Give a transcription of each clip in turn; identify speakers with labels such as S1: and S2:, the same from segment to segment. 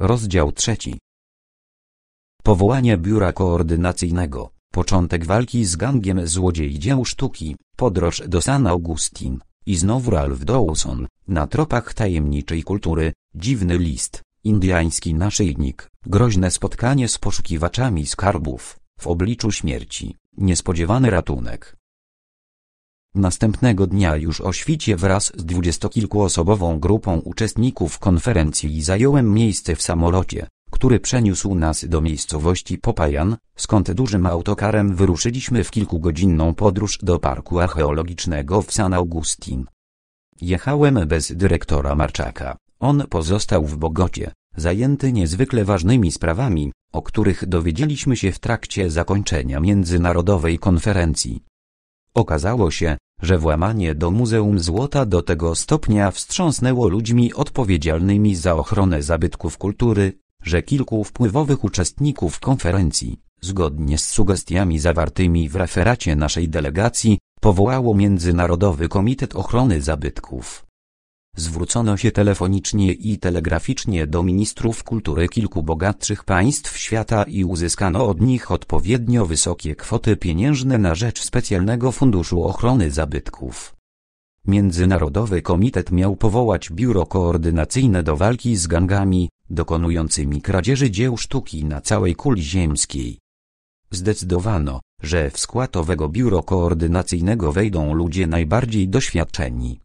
S1: Rozdział trzeci. Powołanie biura koordynacyjnego, początek walki z gangiem złodziei dzieł sztuki, podróż do San Augustin i znowu Ralph Dawson, na tropach tajemniczej kultury, dziwny list, indiański naszyjnik, groźne spotkanie z poszukiwaczami skarbów, w obliczu śmierci, niespodziewany ratunek. Następnego dnia już o świcie wraz z dwudziestokilkuosobową grupą uczestników konferencji zająłem miejsce w samolocie, który przeniósł nas do miejscowości Popajan, skąd dużym autokarem wyruszyliśmy w kilkugodzinną podróż do parku archeologicznego w San Augustin. Jechałem bez dyrektora Marczaka, on pozostał w Bogocie, zajęty niezwykle ważnymi sprawami, o których dowiedzieliśmy się w trakcie zakończenia międzynarodowej konferencji. Okazało się, że włamanie do Muzeum Złota do tego stopnia wstrząsnęło ludźmi odpowiedzialnymi za ochronę zabytków kultury, że kilku wpływowych uczestników konferencji, zgodnie z sugestiami zawartymi w referacie naszej delegacji, powołało Międzynarodowy Komitet Ochrony Zabytków zwrócono się telefonicznie i telegraficznie do ministrów kultury kilku bogatszych państw świata i uzyskano od nich odpowiednio wysokie kwoty pieniężne na rzecz specjalnego funduszu ochrony zabytków. Międzynarodowy Komitet miał powołać biuro koordynacyjne do walki z gangami, dokonującymi kradzieży dzieł sztuki na całej kuli ziemskiej. Zdecydowano, że w skład owego biuro koordynacyjnego wejdą ludzie najbardziej doświadczeni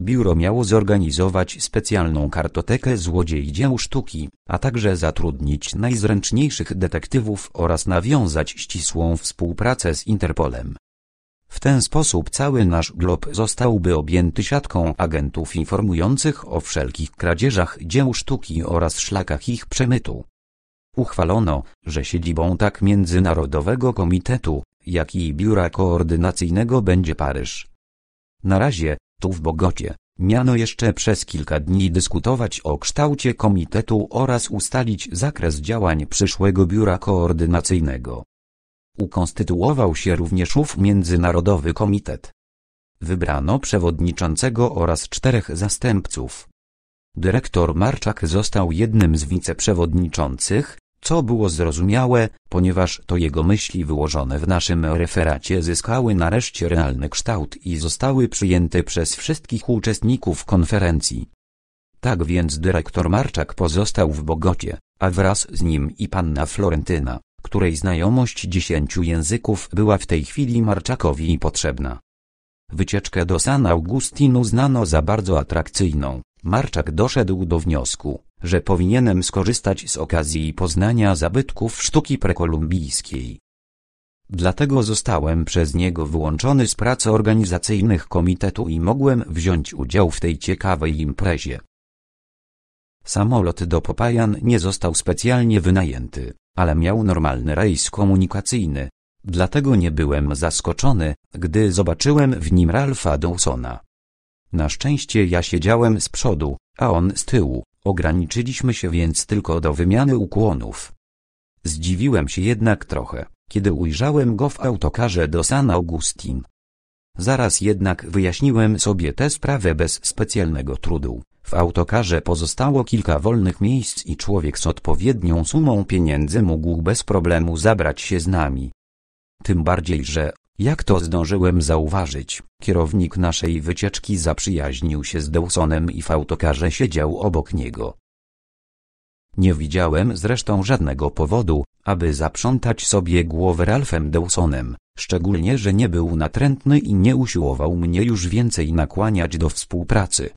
S1: Biuro miało zorganizować specjalną kartotekę złodziei dzieł sztuki, a także zatrudnić najzręczniejszych detektywów oraz nawiązać ścisłą współpracę z Interpolem. W ten sposób cały nasz glob zostałby objęty siatką agentów informujących o wszelkich kradzieżach dzieł sztuki oraz szlakach ich przemytu. Uchwalono, że siedzibą tak Międzynarodowego Komitetu, jak i Biura Koordynacyjnego będzie Paryż. Na razie, tu w Bogocie miano jeszcze przez kilka dni dyskutować o kształcie komitetu oraz ustalić zakres działań przyszłego biura koordynacyjnego. Ukonstytuował się również ów międzynarodowy komitet. Wybrano przewodniczącego oraz czterech zastępców. Dyrektor Marczak został jednym z wiceprzewodniczących, co było zrozumiałe, ponieważ to jego myśli wyłożone w naszym referacie zyskały nareszcie realny kształt i zostały przyjęte przez wszystkich uczestników konferencji. Tak więc dyrektor Marczak pozostał w Bogocie, a wraz z nim i panna Florentyna, której znajomość dziesięciu języków była w tej chwili Marczakowi potrzebna. Wycieczkę do San Augustinu znano za bardzo atrakcyjną. Marczak doszedł do wniosku, że powinienem skorzystać z okazji poznania zabytków sztuki prekolumbijskiej. Dlatego zostałem przez niego wyłączony z prac organizacyjnych komitetu i mogłem wziąć udział w tej ciekawej imprezie. Samolot do Popajan nie został specjalnie wynajęty, ale miał normalny rejs komunikacyjny, dlatego nie byłem zaskoczony, gdy zobaczyłem w nim Ralfa Dawsona. Na szczęście ja siedziałem z przodu, a on z tyłu, Ograniczyliśmy się więc tylko do wymiany ukłonów. Zdziwiłem się jednak trochę, kiedy ujrzałem go w autokarze do San Augustin. Zaraz jednak wyjaśniłem sobie tę sprawę bez specjalnego trudu. W autokarze pozostało kilka wolnych miejsc i człowiek z odpowiednią sumą pieniędzy mógł bez problemu zabrać się z nami. Tym bardziej, że jak to zdążyłem zauważyć, kierownik naszej wycieczki zaprzyjaźnił się z Dawsonem i w autokarze siedział obok niego. Nie widziałem zresztą żadnego powodu, aby zaprzątać sobie głowę Ralphem Dawsonem, szczególnie że nie był natrętny i nie usiłował mnie już więcej nakłaniać do współpracy.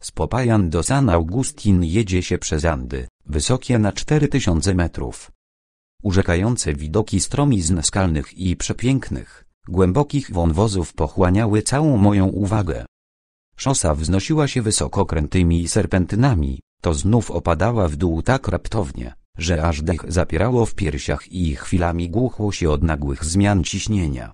S1: Z Popajan do San Augustin jedzie się przez Andy, wysokie na 4000 metrów. Urzekające widoki stromizn skalnych i przepięknych, głębokich wąwozów pochłaniały całą moją uwagę. Szosa wznosiła się wysoko krętymi serpentynami, to znów opadała w dół tak raptownie, że aż dech zapierało w piersiach i chwilami głuchło się od nagłych zmian ciśnienia.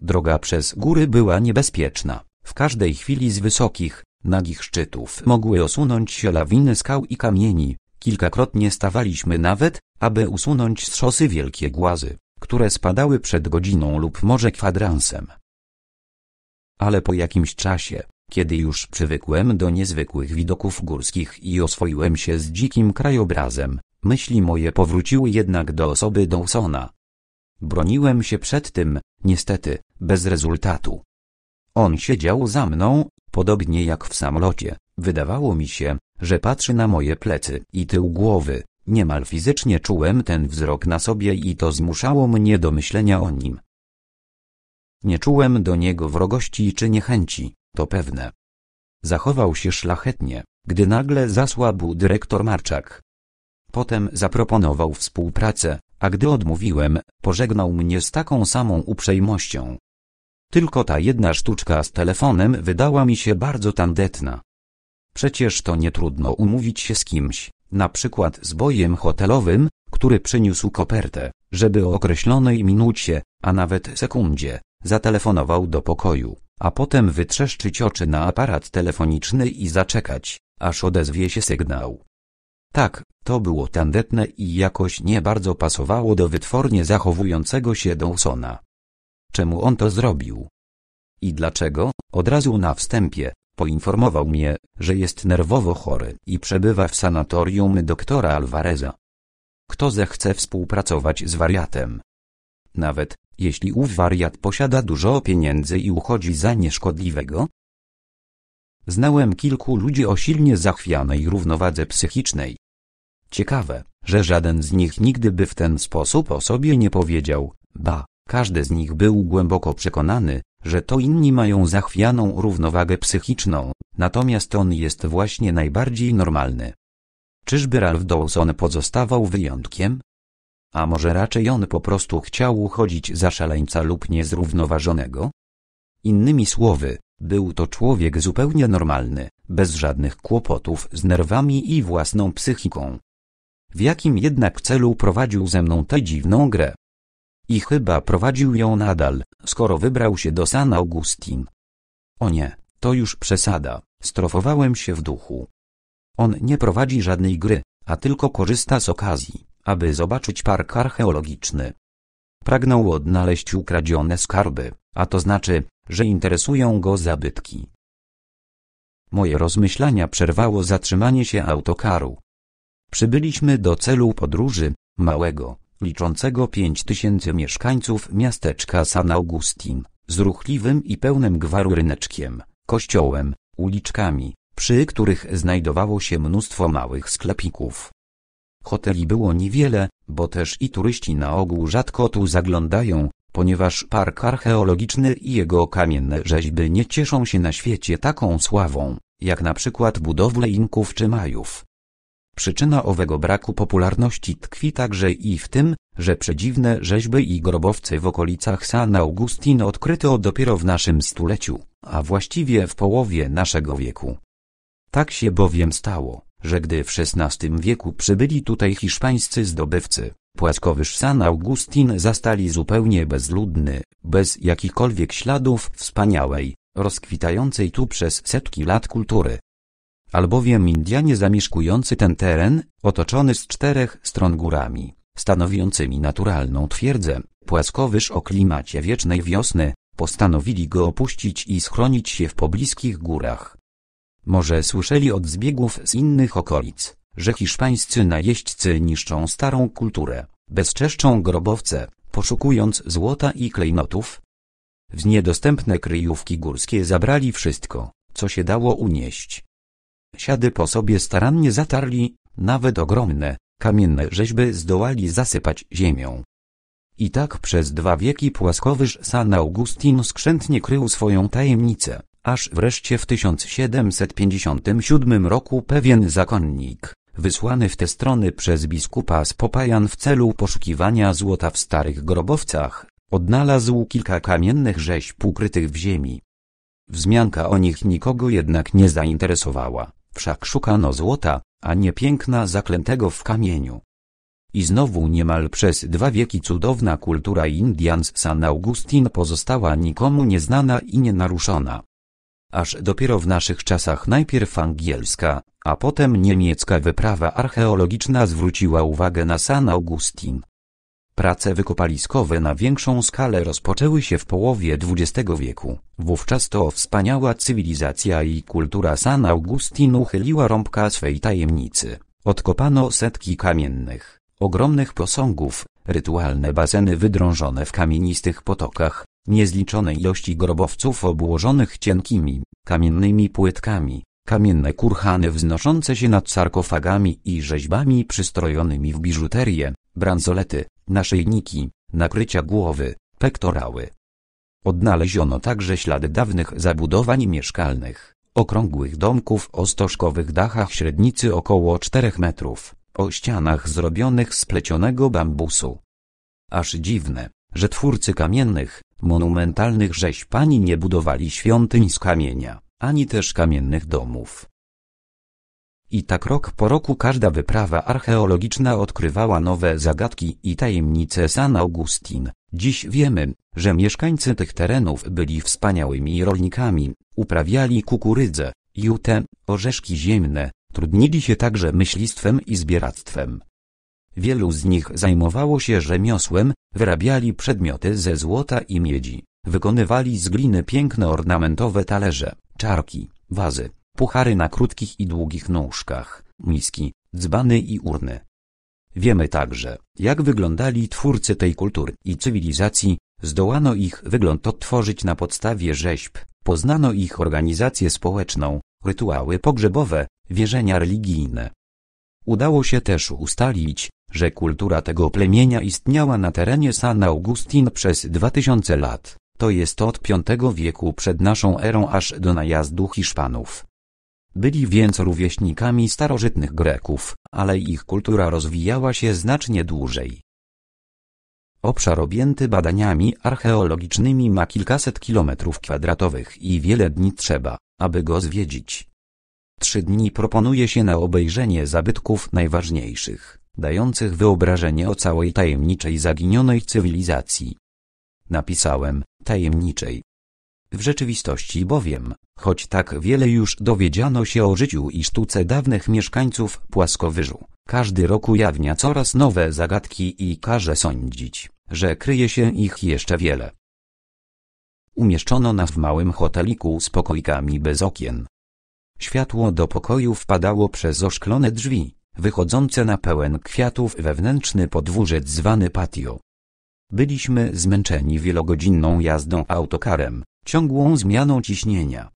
S1: Droga przez góry była niebezpieczna, w każdej chwili z wysokich, nagich szczytów mogły osunąć się lawiny skał i kamieni, kilkakrotnie stawaliśmy nawet, aby usunąć z szosy wielkie głazy, które spadały przed godziną lub może kwadransem. Ale po jakimś czasie, kiedy już przywykłem do niezwykłych widoków górskich i oswoiłem się z dzikim krajobrazem, myśli moje powróciły jednak do osoby Dawsona. Broniłem się przed tym, niestety, bez rezultatu. On siedział za mną, podobnie jak w samolocie. Wydawało mi się, że patrzy na moje plecy i tył głowy. Niemal fizycznie czułem ten wzrok na sobie i to zmuszało mnie do myślenia o nim. Nie czułem do niego wrogości czy niechęci, to pewne. Zachował się szlachetnie, gdy nagle zasłabł dyrektor Marczak. Potem zaproponował współpracę, a gdy odmówiłem, pożegnał mnie z taką samą uprzejmością. Tylko ta jedna sztuczka z telefonem wydała mi się bardzo tandetna. Przecież to nie trudno umówić się z kimś, na przykład z bojem hotelowym, który przyniósł kopertę, żeby o określonej minucie, a nawet sekundzie, zatelefonował do pokoju, a potem wytrzeszczyć oczy na aparat telefoniczny i zaczekać, aż odezwie się sygnał. Tak, to było tandetne i jakoś nie bardzo pasowało do wytwornie zachowującego się Dawsona. Czemu on to zrobił? I dlaczego, od razu na wstępie, Poinformował mnie, że jest nerwowo chory i przebywa w sanatorium doktora Alvareza. Kto zechce współpracować z wariatem? Nawet, jeśli ów wariat posiada dużo pieniędzy i uchodzi za nieszkodliwego? Znałem kilku ludzi o silnie zachwianej równowadze psychicznej. Ciekawe, że żaden z nich nigdy by w ten sposób o sobie nie powiedział, ba, każdy z nich był głęboko przekonany, że to inni mają zachwianą równowagę psychiczną, natomiast on jest właśnie najbardziej normalny. Czyżby Ralph Dawson pozostawał wyjątkiem? A może raczej on po prostu chciał uchodzić za szaleńca lub niezrównoważonego? Innymi słowy, był to człowiek zupełnie normalny, bez żadnych kłopotów z nerwami i własną psychiką. W jakim jednak celu prowadził ze mną tę dziwną grę? I chyba prowadził ją nadal, skoro wybrał się do San Augustin. O nie, to już przesada, strofowałem się w duchu. On nie prowadzi żadnej gry, a tylko korzysta z okazji, aby zobaczyć park archeologiczny. Pragnął odnaleźć ukradzione skarby, a to znaczy, że interesują go zabytki. Moje rozmyślania przerwało zatrzymanie się autokaru. Przybyliśmy do celu podróży, małego, liczącego 5000 mieszkańców miasteczka San Augustin, z ruchliwym i pełnym gwaru ryneczkiem, kościołem, uliczkami, przy których znajdowało się mnóstwo małych sklepików. Hoteli było niewiele, bo też i turyści na ogół rzadko tu zaglądają, ponieważ park archeologiczny i jego kamienne rzeźby nie cieszą się na świecie taką sławą, jak na przykład budowle Inków czy Majów. Przyczyna owego braku popularności tkwi także i w tym, że przedziwne rzeźby i grobowce w okolicach San Augustin odkryto dopiero w naszym stuleciu, a właściwie w połowie naszego wieku. Tak się bowiem stało, że gdy w XVI wieku przybyli tutaj hiszpańscy zdobywcy, płaskowyż San Augustin zastali zupełnie bezludny, bez jakichkolwiek śladów wspaniałej, rozkwitającej tu przez setki lat kultury albowiem Indianie zamieszkujący ten teren, otoczony z czterech stron górami, stanowiącymi naturalną twierdzę, płaskowyż o klimacie wiecznej wiosny, postanowili go opuścić i schronić się w pobliskich górach. Może słyszeli od zbiegów z innych okolic, że hiszpańscy najeźdźcy niszczą starą kulturę, bezczeszczą grobowce, poszukując złota i klejnotów. W niedostępne kryjówki górskie zabrali wszystko, co się dało unieść Siady po sobie starannie zatarli, nawet ogromne, kamienne rzeźby zdołali zasypać ziemią. I tak przez dwa wieki płaskowyż San Augustin skrzętnie krył swoją tajemnicę, aż wreszcie w 1757 roku pewien zakonnik, wysłany w te strony przez biskupa z Popajan w celu poszukiwania złota w starych grobowcach, odnalazł kilka kamiennych rzeźb ukrytych w ziemi. Wzmianka o nich nikogo jednak nie zainteresowała. Wszak szukano złota, a nie piękna zaklętego w kamieniu. I znowu niemal przez dwa wieki cudowna kultura Indian z San Augustin pozostała nikomu nieznana i nienaruszona. Aż dopiero w naszych czasach najpierw angielska, a potem niemiecka wyprawa archeologiczna zwróciła uwagę na San Augustin. Prace wykopaliskowe na większą skalę rozpoczęły się w połowie XX wieku. Wówczas to wspaniała cywilizacja i kultura San Augustin uchyliła rąbka swej tajemnicy. Odkopano setki kamiennych, ogromnych posągów, rytualne baseny wydrążone w kamienistych potokach, niezliczone ilości grobowców obłożonych cienkimi, kamiennymi płytkami, kamienne kurhany wznoszące się nad sarkofagami i rzeźbami przystrojonymi w biżuterię, bransolety, naszyjniki, nakrycia głowy, pektorały. Odnaleziono także ślady dawnych zabudowań mieszkalnych, okrągłych domków o stożkowych dachach średnicy około 4 metrów, o ścianach zrobionych z plecionego bambusu. Aż dziwne, że twórcy kamiennych, monumentalnych rzeźb ani nie budowali świątyń z kamienia, ani też kamiennych domów. I tak rok po roku każda wyprawa archeologiczna odkrywała nowe zagadki i tajemnice San Augustin. Dziś wiemy, że mieszkańcy tych terenów byli wspaniałymi rolnikami, uprawiali kukurydzę, jutę, orzeszki ziemne, trudnili się także myślistwem i zbieractwem. Wielu z nich zajmowało się rzemiosłem, wyrabiali przedmioty ze złota i miedzi, wykonywali z gliny piękne ornamentowe talerze, czarki, wazy, puchary na krótkich i długich nóżkach, miski, dzbany i urny. Wiemy także, jak wyglądali twórcy tej kultury i cywilizacji, zdołano ich wygląd odtworzyć na podstawie rzeźb, poznano ich organizację społeczną, rytuały pogrzebowe, wierzenia religijne. Udało się też ustalić, że kultura tego plemienia istniała na terenie San Augustin przez 2000 lat, to jest od V wieku przed naszą erą aż do najazdu Hiszpanów. Byli więc rówieśnikami starożytnych Greków, ale ich kultura rozwijała się znacznie dłużej. Obszar objęty badaniami archeologicznymi ma kilkaset kilometrów kwadratowych i wiele dni trzeba, aby go zwiedzić. Trzy dni proponuje się na obejrzenie zabytków najważniejszych, dających wyobrażenie o całej tajemniczej zaginionej cywilizacji. Napisałem, tajemniczej, w rzeczywistości bowiem, choć tak wiele już dowiedziano się o życiu i sztuce dawnych mieszkańców płaskowyżu, każdy rok ujawnia coraz nowe zagadki i każe sądzić, że kryje się ich jeszcze wiele. Umieszczono nas w małym hoteliku z pokoikami bez okien. Światło do pokoju wpadało przez oszklone drzwi, wychodzące na pełen kwiatów wewnętrzny podwórzec zwany patio. Byliśmy zmęczeni wielogodzinną jazdą autokarem, ciągłą zmianą ciśnienia.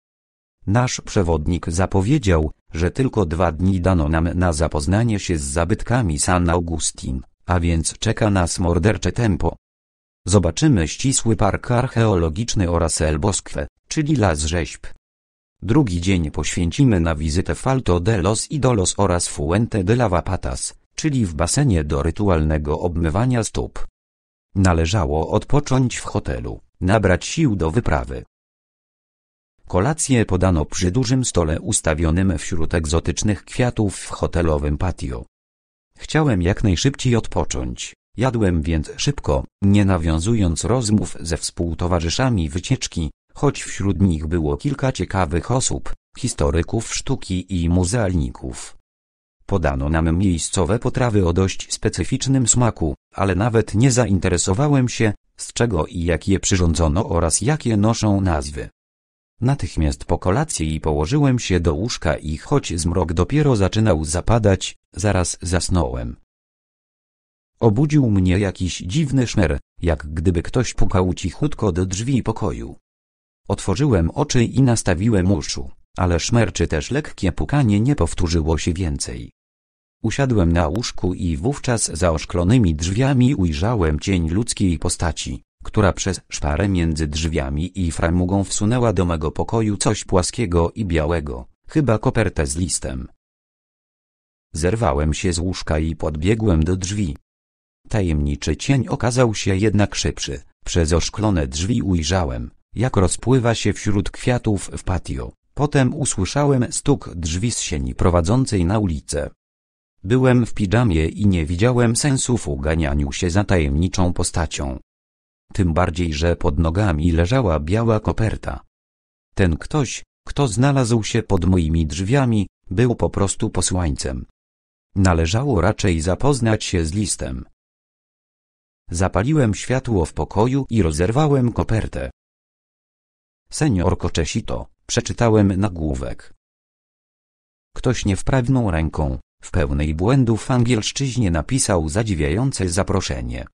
S1: Nasz przewodnik zapowiedział, że tylko dwa dni dano nam na zapoznanie się z zabytkami San Augustin, a więc czeka nas mordercze tempo. Zobaczymy ścisły park archeologiczny oraz El Bosque, czyli las rzeźb. Drugi dzień poświęcimy na wizytę Falto de los Idolos oraz Fuente de Lavapatas, czyli w basenie do rytualnego obmywania stóp. Należało odpocząć w hotelu, nabrać sił do wyprawy. Kolację podano przy dużym stole ustawionym wśród egzotycznych kwiatów w hotelowym patio. Chciałem jak najszybciej odpocząć, jadłem więc szybko, nie nawiązując rozmów ze współtowarzyszami wycieczki, choć wśród nich było kilka ciekawych osób, historyków sztuki i muzealników. Podano nam miejscowe potrawy o dość specyficznym smaku, ale nawet nie zainteresowałem się, z czego i jak je przyrządzono oraz jakie noszą nazwy. Natychmiast po kolacji położyłem się do łóżka i choć zmrok dopiero zaczynał zapadać, zaraz zasnąłem. Obudził mnie jakiś dziwny szmer, jak gdyby ktoś pukał cichutko do drzwi pokoju. Otworzyłem oczy i nastawiłem uszu, ale szmer czy też lekkie pukanie nie powtórzyło się więcej. Usiadłem na łóżku i wówczas za oszklonymi drzwiami ujrzałem cień ludzkiej postaci, która przez szparę między drzwiami i framugą wsunęła do mego pokoju coś płaskiego i białego, chyba kopertę z listem. Zerwałem się z łóżka i podbiegłem do drzwi. Tajemniczy cień okazał się jednak szybszy, przez oszklone drzwi ujrzałem, jak rozpływa się wśród kwiatów w patio. Potem usłyszałem stuk drzwi z sieni prowadzącej na ulicę. Byłem w piżamie i nie widziałem sensu w uganianiu się za tajemniczą postacią. Tym bardziej, że pod nogami leżała biała koperta. Ten ktoś, kto znalazł się pod moimi drzwiami, był po prostu posłańcem. Należało raczej zapoznać się z listem. Zapaliłem światło w pokoju i rozerwałem kopertę. Senior Koczesito, przeczytałem nagłówek. Ktoś niewprawną ręką, w pełnej błędów angielszczyźnie napisał zadziwiające zaproszenie.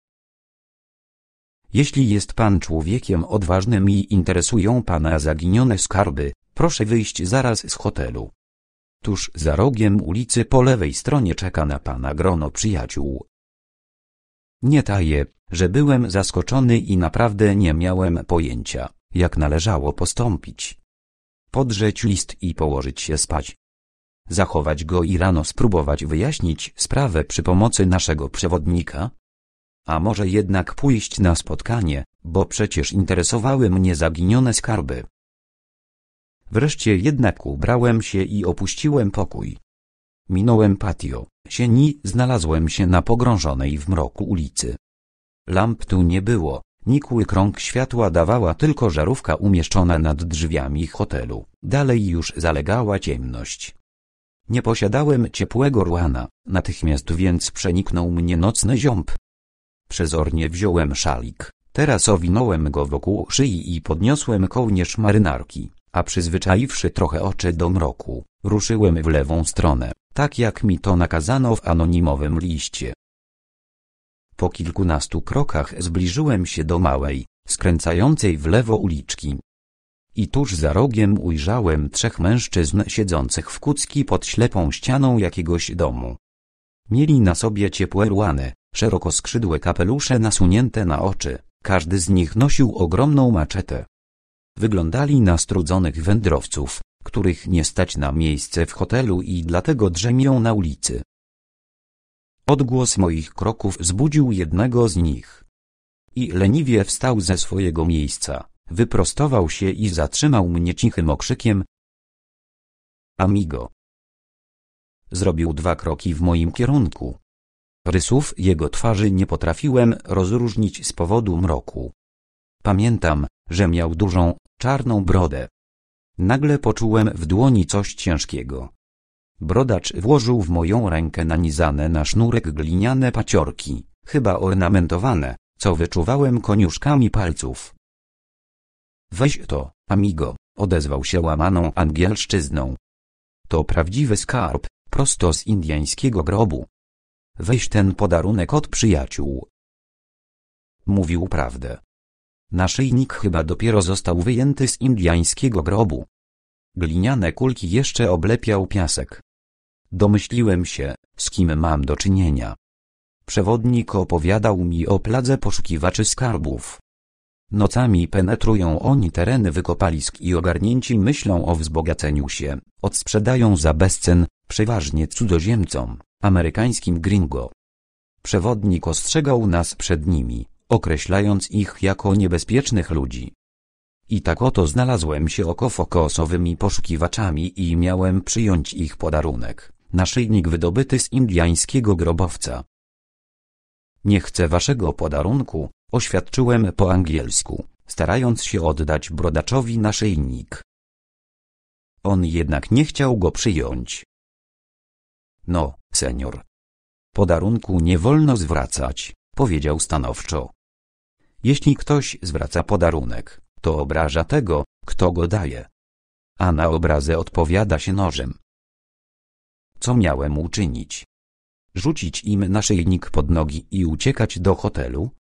S1: Jeśli jest pan człowiekiem odważnym i interesują pana zaginione skarby, proszę wyjść zaraz z hotelu. Tuż za rogiem ulicy po lewej stronie czeka na pana grono przyjaciół. Nie taję, że byłem zaskoczony i naprawdę nie miałem pojęcia, jak należało postąpić. Podrzeć list i położyć się spać, zachować go i rano spróbować wyjaśnić sprawę przy pomocy naszego przewodnika? A może jednak pójść na spotkanie, bo przecież interesowały mnie zaginione skarby. Wreszcie jednak ubrałem się i opuściłem pokój. Minąłem patio, sieni, znalazłem się na pogrążonej w mroku ulicy. Lamp tu nie było, nikły krąg światła dawała tylko żarówka umieszczona nad drzwiami hotelu, dalej już zalegała ciemność. Nie posiadałem ciepłego rłana, natychmiast więc przeniknął mnie nocny ziąb. Przezornie wziąłem szalik, teraz owinąłem go wokół szyi i podniosłem kołnierz marynarki, a przyzwyczaiwszy trochę oczy do mroku, ruszyłem w lewą stronę, tak jak mi to nakazano w anonimowym liście. Po kilkunastu krokach zbliżyłem się do małej, skręcającej w lewo uliczki, i tuż za rogiem ujrzałem trzech mężczyzn siedzących w kucki pod ślepą ścianą jakiegoś domu. Mieli na sobie ciepłe łany, szeroko skrzydłe kapelusze nasunięte na oczy, każdy z nich nosił ogromną maczetę. Wyglądali na strudzonych wędrowców, których nie stać na miejsce w hotelu i dlatego drzemią na ulicy. Odgłos moich kroków zbudził jednego z nich. I leniwie wstał ze swojego miejsca, Wyprostował się i zatrzymał mnie cichym okrzykiem. Amigo. Zrobił dwa kroki w moim kierunku. Rysów jego twarzy nie potrafiłem rozróżnić z powodu mroku. Pamiętam, że miał dużą, czarną brodę. Nagle poczułem w dłoni coś ciężkiego. Brodacz włożył w moją rękę nanizane na sznurek gliniane paciorki, chyba ornamentowane, co wyczuwałem koniuszkami palców. Weź to, amigo, odezwał się łamaną angielszczyzną. To prawdziwy skarb, prosto z indyjskiego grobu. Weź ten podarunek od przyjaciół. Mówił prawdę. Naszyjnik chyba dopiero został wyjęty z indyjskiego grobu. Gliniane kulki jeszcze oblepiał piasek. Domyśliłem się, z kim mam do czynienia. Przewodnik opowiadał mi o pladze poszukiwaczy skarbów. Nocami penetrują oni tereny wykopalisk i ogarnięci myślą o wzbogaceniu się, odsprzedają za bezcen, przeważnie cudzoziemcom, amerykańskim gringo. Przewodnik ostrzegał nas przed nimi, określając ich jako niebezpiecznych ludzi. I tak oto znalazłem się oko poszukiwaczami i miałem przyjąć ich podarunek, naszyjnik wydobyty z indiańskiego grobowca. Nie chcę waszego podarunku, Oświadczyłem po angielsku, starając się oddać brodaczowi naszyjnik. On jednak nie chciał go przyjąć. No, senior. Podarunku nie wolno zwracać, powiedział stanowczo. Jeśli ktoś zwraca podarunek, to obraża tego, kto go daje. A na obrazę odpowiada się nożem. Co miałem uczynić? Rzucić im naszyjnik pod nogi i uciekać do hotelu?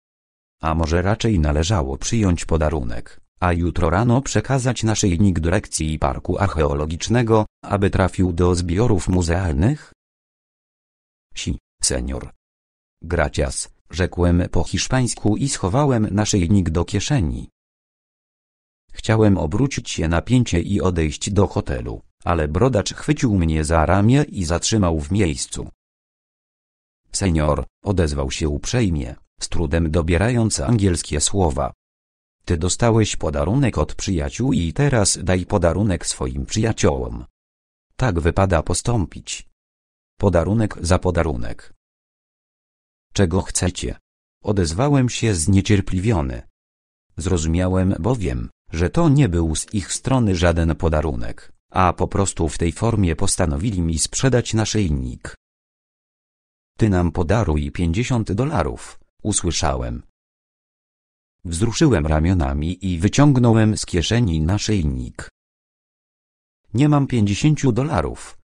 S1: a może raczej należało przyjąć podarunek, a jutro rano przekazać naszyjnik dyrekcji parku archeologicznego, aby trafił do zbiorów muzealnych? Si, senior. Gracias, rzekłem po hiszpańsku i schowałem naszyjnik do kieszeni. Chciałem obrócić się na pięcie i odejść do hotelu, ale brodacz chwycił mnie za ramię i zatrzymał w miejscu. Senior, odezwał się uprzejmie, z trudem dobierając angielskie słowa. Ty dostałeś podarunek od przyjaciół i teraz daj podarunek swoim przyjaciołom. Tak wypada postąpić. Podarunek za podarunek. Czego chcecie? Odezwałem się zniecierpliwiony. Zrozumiałem bowiem, że to nie był z ich strony żaden podarunek, a po prostu w tej formie postanowili mi sprzedać naszyjnik. Ty nam podaruj pięćdziesiąt dolarów, usłyszałem. Wzruszyłem ramionami i wyciągnąłem z kieszeni naszyjnik. Nie mam pięćdziesięciu dolarów.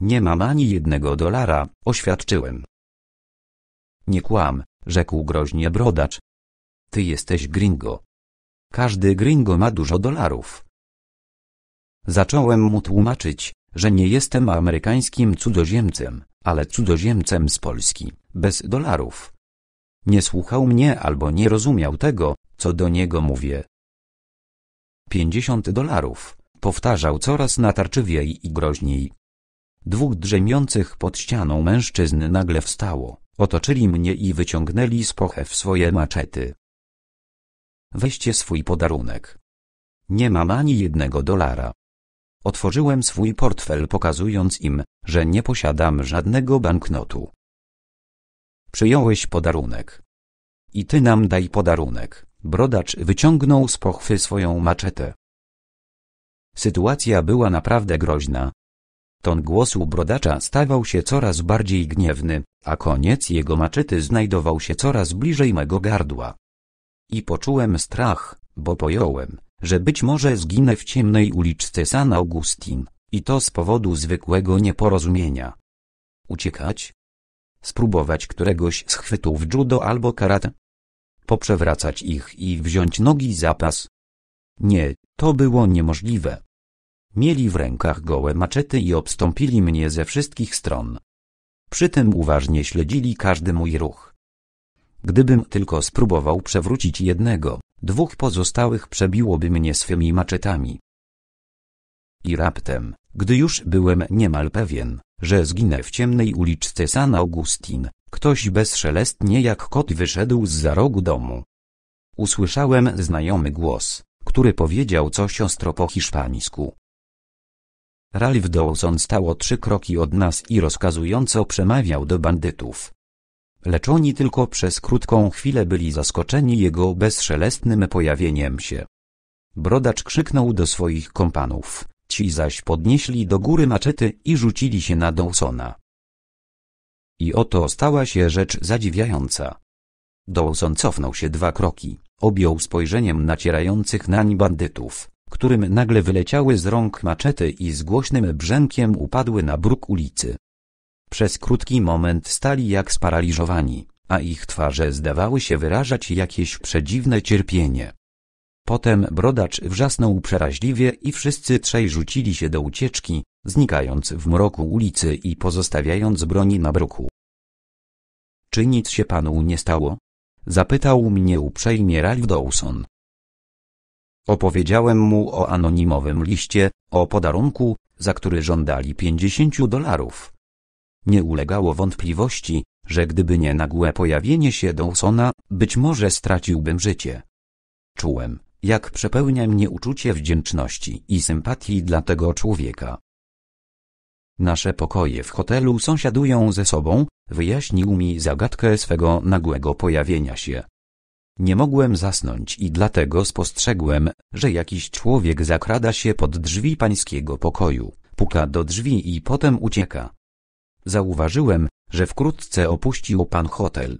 S1: Nie mam ani jednego dolara, oświadczyłem. Nie kłam, rzekł groźnie brodacz. Ty jesteś gringo. Każdy gringo ma dużo dolarów. Zacząłem mu tłumaczyć, że nie jestem amerykańskim cudzoziemcem, ale cudzoziemcem z Polski, bez dolarów nie słuchał mnie albo nie rozumiał tego, co do niego mówię. 50 dolarów, powtarzał coraz natarczywiej i groźniej. Dwóch drzemiących pod ścianą mężczyzn nagle wstało, otoczyli mnie i wyciągnęli z pochew swoje maczety. Weźcie swój podarunek. Nie mam ani jednego dolara. Otworzyłem swój portfel pokazując im, że nie posiadam żadnego banknotu przyjąłeś podarunek. I ty nam daj podarunek. Brodacz wyciągnął z pochwy swoją maczetę. Sytuacja była naprawdę groźna. Ton głosu brodacza stawał się coraz bardziej gniewny, a koniec jego maczety znajdował się coraz bliżej mego gardła. I poczułem strach, bo pojąłem, że być może zginę w ciemnej uliczce San Augustin, i to z powodu zwykłego nieporozumienia. Uciekać? spróbować któregoś z chwytów judo albo karate. Poprzewracać ich i wziąć nogi za pas. Nie, to było niemożliwe. Mieli w rękach gołe maczety i obstąpili mnie ze wszystkich stron. Przy tym uważnie śledzili każdy mój ruch. Gdybym tylko spróbował przewrócić jednego, dwóch pozostałych przebiłoby mnie swymi maczetami. I raptem, gdy już byłem niemal pewien, że zginę w ciemnej uliczce San Augustin. Ktoś bezszelestnie jak kot wyszedł z za rogu domu. Usłyszałem znajomy głos, który powiedział coś ostro po hiszpańsku. Ralph Dawson stało trzy kroki od nas i rozkazująco przemawiał do bandytów. Lecz oni tylko przez krótką chwilę byli zaskoczeni jego bezszelestnym pojawieniem się. Brodacz krzyknął do swoich kompanów, Ci zaś podnieśli do góry maczety i rzucili się na Dawsona. I oto stała się rzecz zadziwiająca. Dawson cofnął się dwa kroki, objął spojrzeniem nacierających nań bandytów, którym nagle wyleciały z rąk maczety i z głośnym brzękiem upadły na bruk ulicy. Przez krótki moment stali jak sparaliżowani, a ich twarze zdawały się wyrażać jakieś przedziwne cierpienie. Potem brodacz wrzasnął przeraźliwie i wszyscy trzej rzucili się do ucieczki, znikając w mroku ulicy i pozostawiając broni na bruku. Czy nic się panu nie stało? Zapytał mnie uprzejmie Ralph Dawson. Opowiedziałem mu o anonimowym liście, o podarunku, za który żądali pięćdziesięciu dolarów. Nie ulegało wątpliwości, że gdyby nie nagłe pojawienie się Dawsona, być może straciłbym życie. Czułem, jak przepełnia mnie uczucie wdzięczności i sympatii dla tego człowieka. Nasze pokoje w hotelu sąsiadują ze sobą, wyjaśnił mi zagadkę swego nagłego pojawienia się. Nie mogłem zasnąć i dlatego spostrzegłem, że jakiś człowiek zakrada się pod drzwi pańskiego pokoju, puka do drzwi i potem ucieka. Zauważyłem, że wkrótce opuścił pan hotel.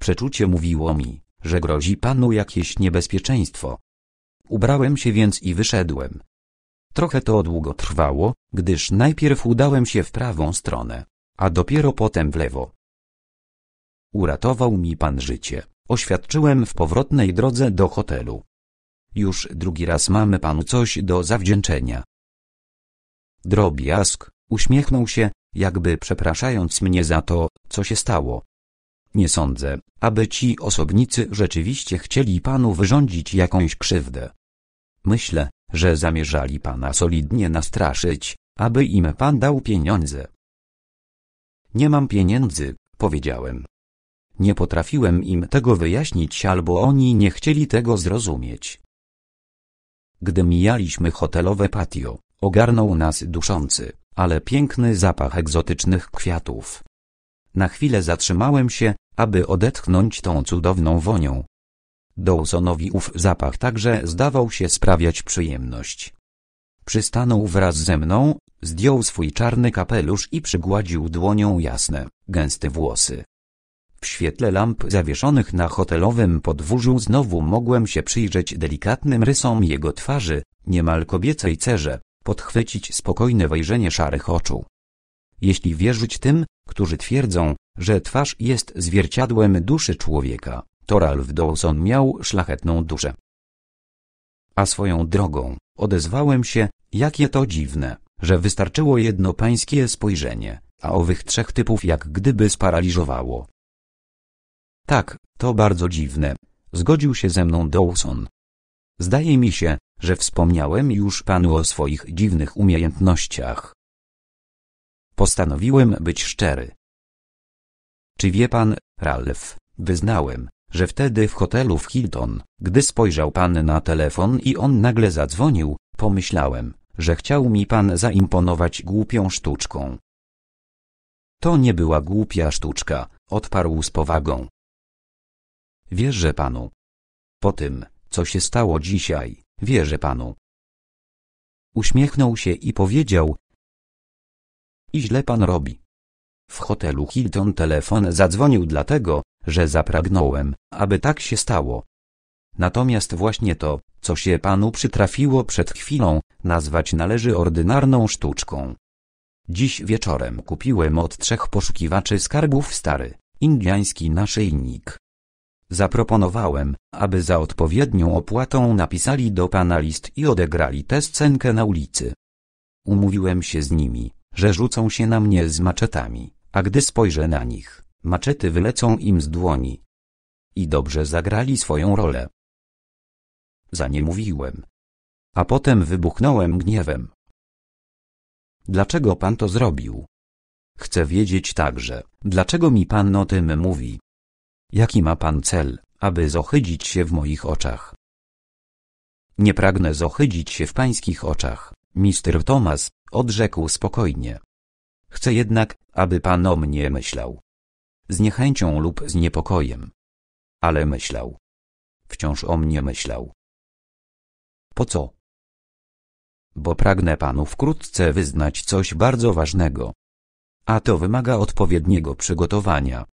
S1: Przeczucie mówiło mi, że grozi panu jakieś niebezpieczeństwo. Ubrałem się więc i wyszedłem. Trochę to długo trwało, gdyż najpierw udałem się w prawą stronę, a dopiero potem w lewo. Uratował mi pan życie, oświadczyłem w powrotnej drodze do hotelu. Już drugi raz mamy panu coś do zawdzięczenia. Drobiazg, uśmiechnął się, jakby przepraszając mnie za to, co się stało. Nie sądzę, aby ci osobnicy rzeczywiście chcieli panu wyrządzić jakąś krzywdę. Myślę, że zamierzali pana solidnie nastraszyć, aby im pan dał pieniądze. Nie mam pieniędzy, powiedziałem. Nie potrafiłem im tego wyjaśnić albo oni nie chcieli tego zrozumieć. Gdy mijaliśmy hotelowe patio, ogarnął nas duszący, ale piękny zapach egzotycznych kwiatów. Na chwilę zatrzymałem się, aby odetchnąć tą cudowną wonią. Dawsonowi ów zapach także zdawał się sprawiać przyjemność. Przystanął wraz ze mną, zdjął swój czarny kapelusz i przygładził dłonią jasne, gęste włosy. W świetle lamp zawieszonych na hotelowym podwórzu znowu mogłem się przyjrzeć delikatnym rysom jego twarzy, niemal kobiecej cerze, podchwycić spokojne wejrzenie szarych oczu. Jeśli wierzyć tym, którzy twierdzą, że twarz jest zwierciadłem duszy człowieka, to Ralph Dawson miał szlachetną duszę. A swoją drogą, odezwałem się, jakie to dziwne, że wystarczyło jedno pańskie spojrzenie, a owych trzech typów jak gdyby sparaliżowało. Tak, to bardzo dziwne, zgodził się ze mną Dawson. Zdaje mi się, że wspomniałem już panu o swoich dziwnych umiejętnościach. Postanowiłem być szczery. Czy wie pan, Ralph, wyznałem, że wtedy w hotelu w Hilton, gdy spojrzał pan na telefon i on nagle zadzwonił, pomyślałem, że chciał mi pan zaimponować głupią sztuczką. To nie była głupia sztuczka, odparł z powagą. Wierzę panu. Po tym, co się stało dzisiaj, wierzę panu. Uśmiechnął się i powiedział. I źle pan robi. W hotelu Hilton telefon zadzwonił dlatego, że zapragnąłem, aby tak się stało. Natomiast właśnie to, co się panu przytrafiło przed chwilą, nazwać należy ordynarną sztuczką. Dziś wieczorem kupiłem od trzech poszukiwaczy skarbów stary, indiański naszyjnik. Zaproponowałem, aby za odpowiednią opłatą napisali do pana list i odegrali tę scenkę na ulicy. Umówiłem się z nimi, że rzucą się na mnie z maczetami a gdy spojrzę na nich, maczety wylecą im z dłoni. I dobrze zagrali swoją rolę. Za nie mówiłem. A potem wybuchnąłem gniewem. Dlaczego pan to zrobił? Chcę wiedzieć także, dlaczego mi pan o tym mówi. Jaki ma pan cel, aby zohydzić się w moich oczach? Nie pragnę zohydzić się w pańskich oczach, mister Thomas, odrzekł spokojnie. Chcę jednak, aby pan o mnie myślał. Z niechęcią lub z niepokojem. Ale myślał. Wciąż o mnie myślał. Po co? Bo pragnę panu wkrótce wyznać coś bardzo ważnego. A to wymaga odpowiedniego przygotowania.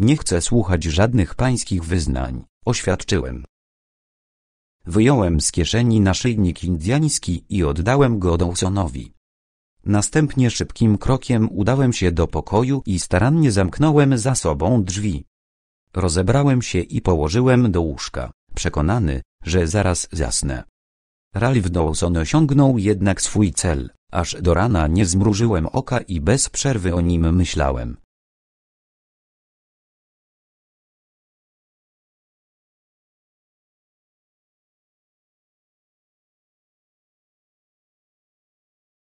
S1: Nie chcę słuchać żadnych pańskich wyznań, oświadczyłem. Wyjąłem z kieszeni naszyjnik indiański i oddałem go Dawsonowi. Następnie szybkim krokiem udałem się do pokoju i starannie zamknąłem za sobą drzwi. Rozebrałem się i położyłem do łóżka, przekonany, że zaraz zasnę. Ralph Dawson osiągnął jednak swój cel, aż do rana nie zmrużyłem oka i bez przerwy o nim myślałem.